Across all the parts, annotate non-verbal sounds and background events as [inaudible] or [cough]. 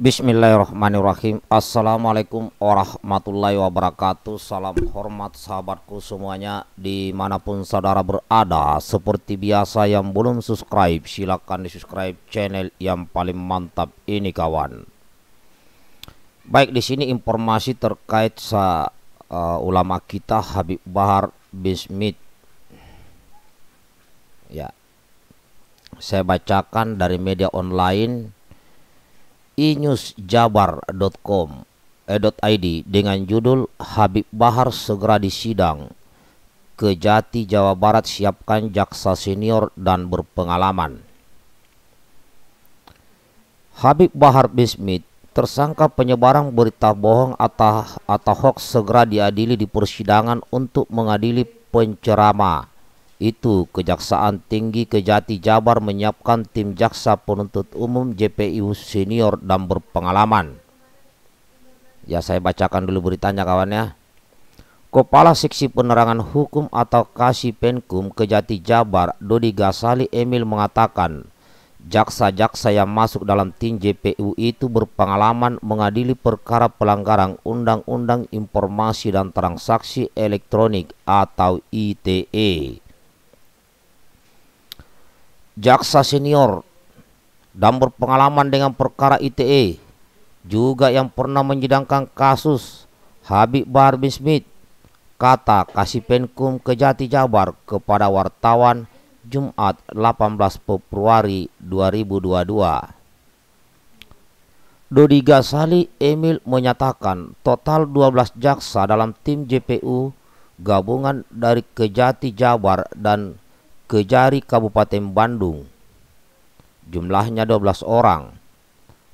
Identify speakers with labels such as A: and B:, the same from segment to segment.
A: Bismillahirrahmanirrahim Assalamualaikum warahmatullahi wabarakatuh Salam hormat sahabatku semuanya Dimanapun saudara berada Seperti biasa yang belum subscribe Silahkan di subscribe channel yang paling mantap ini kawan Baik di sini informasi terkait sa, uh, ulama kita Habib Bahar Bismit Ya Saya bacakan dari media online inewsjabar.com eh, .id dengan judul Habib Bahar segera disidang. Kejati Jawa Barat siapkan jaksa senior dan berpengalaman. Habib Bahar Bismit, tersangka penyebaran berita bohong atau atau hoax segera diadili di persidangan untuk mengadili pencerama itu, Kejaksaan Tinggi Kejati Jabar menyiapkan tim jaksa penuntut umum JPU senior dan berpengalaman. Ya, saya bacakan dulu beritanya kawan ya. Kepala Seksi Penerangan Hukum atau Kasih Penkum Kejati Jabar, Dodi Gasali Emil mengatakan, jaksa-jaksa yang masuk dalam tim JPU itu berpengalaman mengadili perkara pelanggaran Undang-Undang Informasi dan Transaksi Elektronik atau ITE jaksa senior dan berpengalaman dengan perkara ITE juga yang pernah menyidangkan kasus Habib Bahar bin Smith kata kasih penkum Kejati Jabar kepada wartawan Jumat 18 Februari 2022. Dodi Gasali Emil menyatakan total 12 jaksa dalam tim JPU gabungan dari Kejati Jabar dan Kejari Kabupaten Bandung. Jumlahnya 12 orang.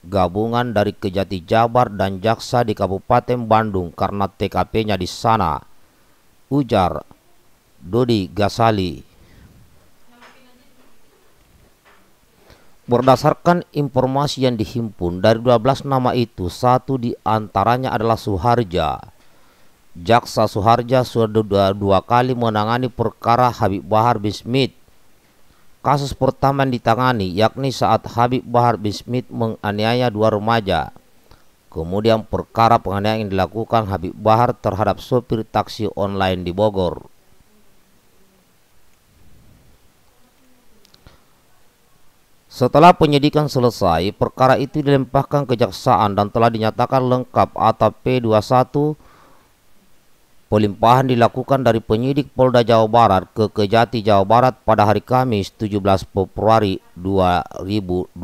A: Gabungan dari Kejati Jabar dan Jaksa di Kabupaten Bandung karena TKP-nya di sana. Ujar Dodi Gasali. Berdasarkan informasi yang dihimpun dari 12 nama itu, satu di antaranya adalah Suharja Jaksa Suharja sudah dua, dua kali menangani perkara Habib Bahar bin Smith. Kasus pertama yang ditangani yakni saat Habib Bahar bin Smith menganiaya dua remaja. Kemudian perkara penganiayaan yang dilakukan Habib Bahar terhadap sopir taksi online di Bogor. Setelah penyidikan selesai, perkara itu dilempahkan kejaksaan dan telah dinyatakan lengkap atau P21 Pelimpahan dilakukan dari penyidik Polda Jawa Barat ke Kejati Jawa Barat pada hari Kamis 17 Februari 2022.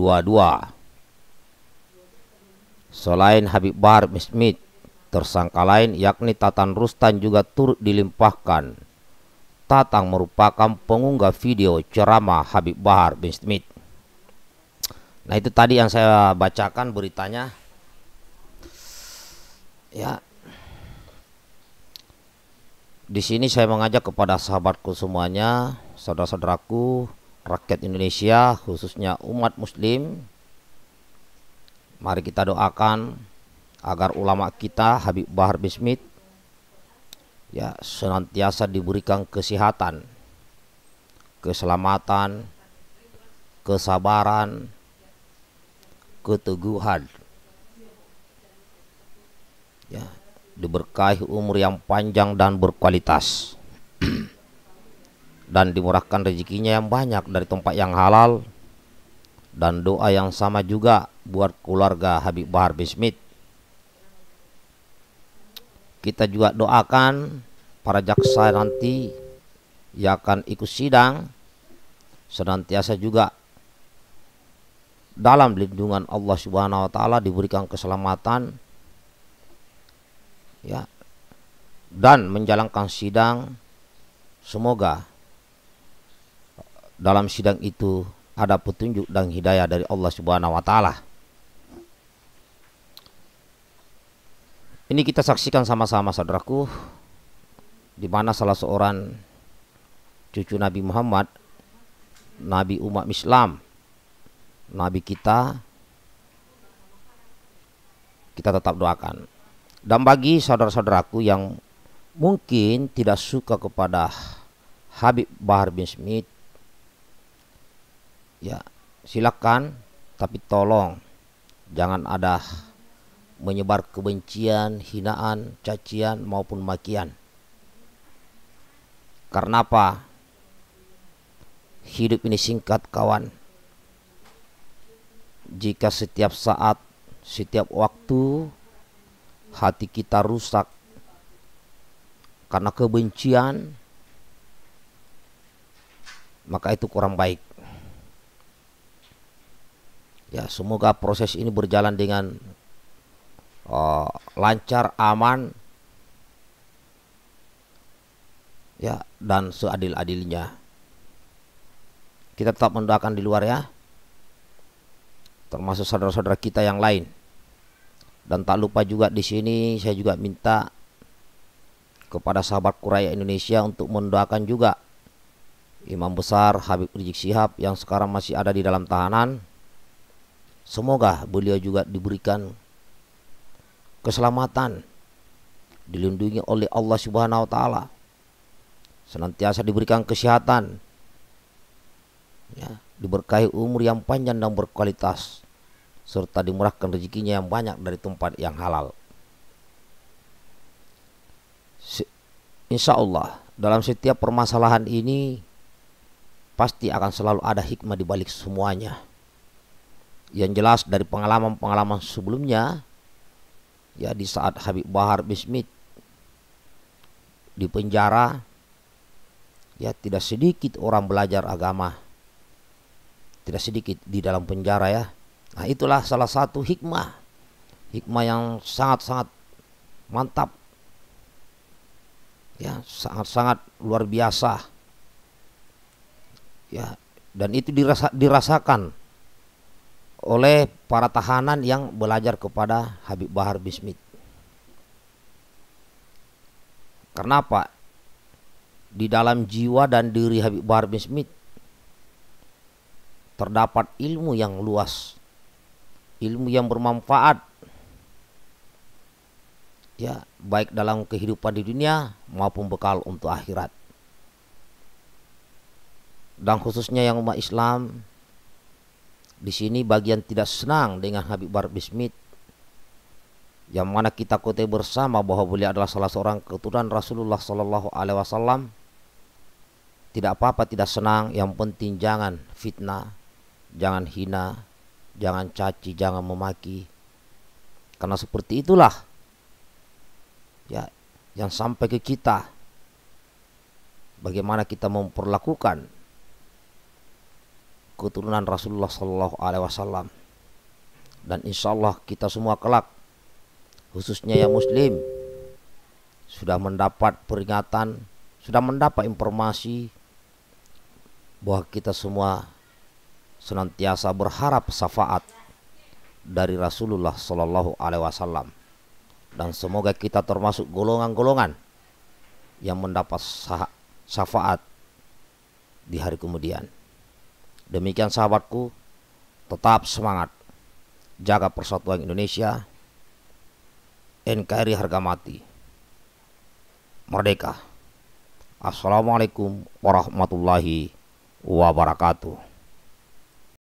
A: Selain Habib Bahar Smith, tersangka lain yakni Tatan Rustan juga turut dilimpahkan. Tatang merupakan pengunggah video ceramah Habib Bahar bin Smith. Nah itu tadi yang saya bacakan beritanya. Ya, di sini saya mengajak kepada sahabatku semuanya, saudara-saudaraku, rakyat Indonesia, khususnya umat muslim. Mari kita doakan agar ulama kita Habib Bahar Bismit ya senantiasa diberikan kesehatan, keselamatan, kesabaran, keteguhan. Ya, diberkahi umur yang panjang dan berkualitas [clears throat] dan dimurahkan rezekinya yang banyak dari tempat yang halal dan doa yang sama juga buat keluarga Habib Bahar Bismit kita juga doakan para jaksa nanti yang akan ikut sidang senantiasa juga dalam lindungan Allah Subhanahu wa taala diberikan keselamatan ya dan menjalankan sidang semoga dalam sidang itu ada petunjuk dan hidayah dari Allah Subhanahu wa taala. Ini kita saksikan sama-sama saudaraku di mana salah seorang cucu Nabi Muhammad Nabi umat Islam Nabi kita kita tetap doakan dan bagi saudara-saudaraku yang mungkin tidak suka kepada Habib Bahar bin Smith, ya silakan, tapi tolong jangan ada menyebar kebencian, hinaan, cacian maupun makian. Karena apa? Hidup ini singkat, kawan. Jika setiap saat, setiap waktu hati kita rusak karena kebencian, maka itu kurang baik. Ya, semoga proses ini berjalan dengan uh, lancar, aman, ya, dan seadil-adilnya. Kita tetap mendoakan di luar ya, termasuk saudara-saudara kita yang lain. Dan tak lupa juga di sini saya juga minta kepada sahabat Kuraya Indonesia untuk mendoakan juga Imam Besar Habib Rizik Sihab yang sekarang masih ada di dalam tahanan. Semoga beliau juga diberikan keselamatan, dilindungi oleh Allah Subhanahu wa taala. Senantiasa diberikan kesehatan. Ya, diberkahi umur yang panjang dan berkualitas serta dimurahkan rezekinya yang banyak dari tempat yang halal. Insya Allah dalam setiap permasalahan ini pasti akan selalu ada hikmah di balik semuanya. Yang jelas dari pengalaman-pengalaman sebelumnya, ya di saat Habib Bahar Bismit di penjara, ya tidak sedikit orang belajar agama. Tidak sedikit di dalam penjara ya Nah, itulah salah satu hikmah. Hikmah yang sangat-sangat mantap. Ya, sangat-sangat luar biasa. Ya, dan itu dirasa, dirasakan oleh para tahanan yang belajar kepada Habib Bahar Bismit. Karena apa? Di dalam jiwa dan diri Habib Bahar Bismit terdapat ilmu yang luas ilmu yang bermanfaat ya baik dalam kehidupan di dunia maupun bekal untuk akhirat dan khususnya yang umat Islam di sini bagian tidak senang dengan Habib Barat yang mana kita kutip bersama bahwa beliau adalah salah seorang keturunan Rasulullah Shallallahu Alaihi Wasallam tidak apa-apa tidak senang yang penting jangan fitnah jangan hina jangan caci, jangan memaki. Karena seperti itulah ya yang sampai ke kita. Bagaimana kita memperlakukan keturunan Rasulullah Sallallahu Alaihi Wasallam dan insya Allah kita semua kelak khususnya yang Muslim sudah mendapat peringatan sudah mendapat informasi bahwa kita semua senantiasa berharap syafaat dari Rasulullah Shallallahu Alaihi Wasallam dan semoga kita termasuk golongan-golongan yang mendapat syafaat di hari kemudian. Demikian sahabatku, tetap semangat, jaga persatuan Indonesia, NKRI harga mati, merdeka. Assalamualaikum warahmatullahi wabarakatuh.